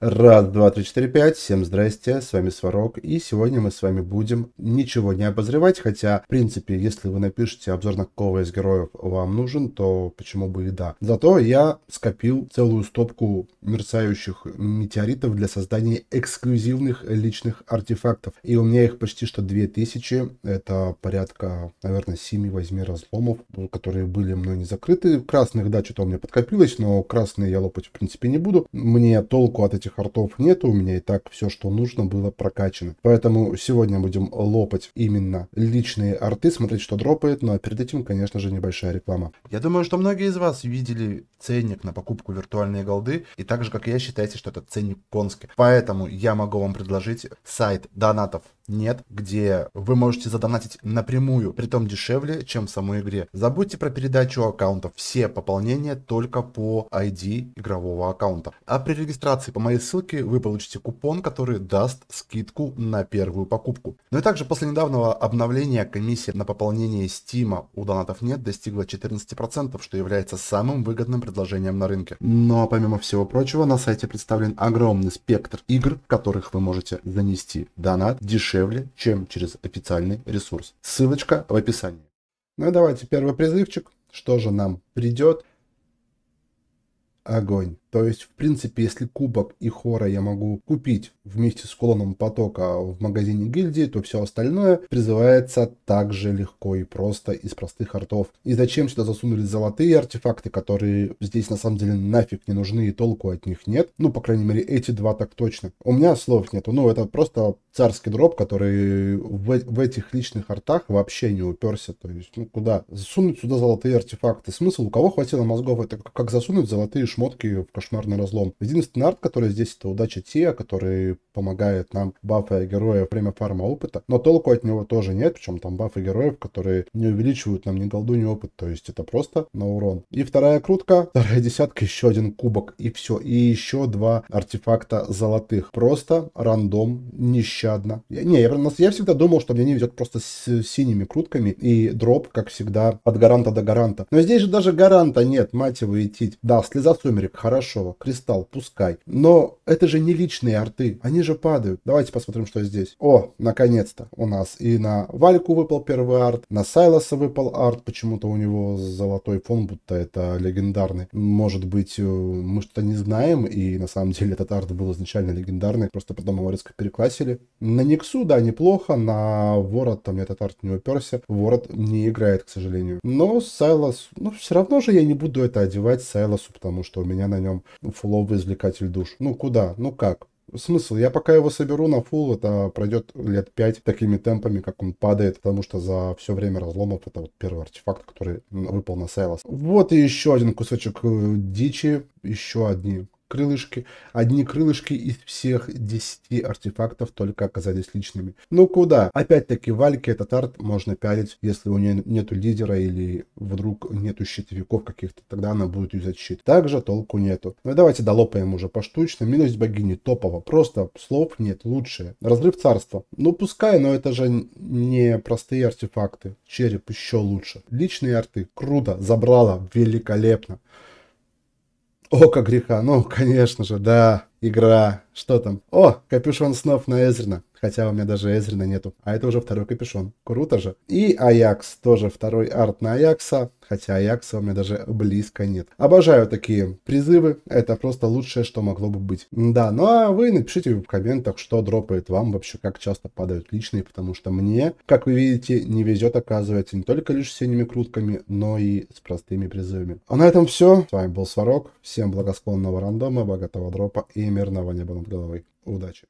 Раз, два, три, четыре, пять. Всем здрасте, с вами Сварог. И сегодня мы с вами будем ничего не обозревать, хотя, в принципе, если вы напишете обзор на какого из героев вам нужен, то почему бы и да. Зато я скопил целую стопку мерцающих метеоритов для создания эксклюзивных личных артефактов. И у меня их почти что 2000. Это порядка, наверное, 7-8 разломов, которые были мной не закрыты. Красных, да, что-то у меня подкопилось, но красные я лопать в принципе не буду. Мне толку от этих Хартов артов нету, у меня и так все, что нужно, было прокачано. Поэтому сегодня будем лопать именно личные арты, смотреть, что дропает, ну а перед этим, конечно же, небольшая реклама. Я думаю, что многие из вас видели ценник на покупку виртуальной голды, и так же, как и я, считаете, что это ценник конский. Поэтому я могу вам предложить сайт донатов нет, где вы можете задонатить напрямую, при притом дешевле, чем в самой игре. Забудьте про передачу аккаунтов. Все пополнения только по ID игрового аккаунта. А при регистрации по моей ссылке вы получите купон, который даст скидку на первую покупку. Ну и также после недавнего обновления комиссия на пополнение Steam у донатов нет достигла 14%, что является самым выгодным предложением на рынке. Но помимо всего прочего, на сайте представлен огромный спектр игр, в которых вы можете занести донат дешевле дешевле, чем через официальный ресурс. Ссылочка в описании. Ну и давайте первый призывчик. Что же нам придет? Огонь. То есть, в принципе, если кубок и хора я могу купить вместе с колоном потока в магазине гильдии, то все остальное призывается так же легко и просто из простых артов. И зачем сюда засунули золотые артефакты, которые здесь на самом деле нафиг не нужны и толку от них нет. Ну, по крайней мере, эти два так точно. У меня слов нету. Ну, это просто царский дроп, который в, в этих личных артах вообще не уперся. То есть, ну куда? Засунуть сюда золотые артефакты. Смысл? У кого хватило мозгов? Это как засунуть золотые шмотки в кошмарный разлом. Единственный арт, который здесь, это удача Тия, который помогает нам бафы героя время фарма опыта, но толку от него тоже нет, причем там бафы героев, которые не увеличивают нам ни голду, ни опыт, то есть это просто на урон. И вторая крутка, вторая десятка, еще один кубок, и все, и еще два артефакта золотых. Просто рандом, нещадно. Я, не, я, я всегда думал, что мне не везет просто с синими крутками, и дроп, как всегда, от гаранта до гаранта. Но здесь же даже гаранта нет, мать его, идти. Да, слеза сумерек, хорошо Хорошо, кристалл, пускай. Но это же не личные арты, они же падают. Давайте посмотрим, что здесь. О, наконец-то. У нас и на Вальку выпал первый арт, на Сайлоса выпал арт. Почему-то у него золотой фон, будто это легендарный. Может быть, э, мы что-то не знаем, и на самом деле этот арт был изначально легендарный, просто потом его резко переклассили. На Никсу, да, неплохо, на Ворот там этот арт не уперся. Ворот не играет, к сожалению. Но Сайлос, ну все равно же я не буду это одевать Сайлосу, потому что у меня на нем там фуловый извлекатель душ. Ну куда? Ну как? смысл. Я пока его соберу на фул, это пройдет лет 5 такими темпами, как он падает, потому что за все время разломов это вот первый артефакт, который выпал на Сайлос. Вот и еще один кусочек э, дичи, еще одни крылышки. Одни крылышки из всех 10 артефактов только оказались личными. Ну куда? Опять-таки Вальке этот арт можно пялить, если у нее нету лидера или вдруг нету щитовиков каких-то, тогда она будет юзать щит. Также толку нету. Ну давайте долопаем уже поштучно. Минус богини топово. Просто слов нет, лучшее. Разрыв царства. Ну пускай, но это же не простые артефакты. Череп еще лучше. Личные арты. Круто. Забрала. Великолепно. О, как греха! Ну, конечно же, да, игра. Что там? О, капюшон снов на Эзрина. Хотя у меня даже Эзрина нету. А это уже второй капюшон. Круто же. И Аякс. Тоже второй арт на Аякса хотя Аякса у меня даже близко нет. Обожаю такие призывы, это просто лучшее, что могло бы быть. Да, ну а вы напишите в комментах, что дропает вам вообще, как часто падают личные, потому что мне, как вы видите, не везет оказывается не только лишь с синими крутками, но и с простыми призывами. А на этом все. С вами был Сварог. Всем благосклонного рандома, богатого дропа и мирного неба над головой. Удачи!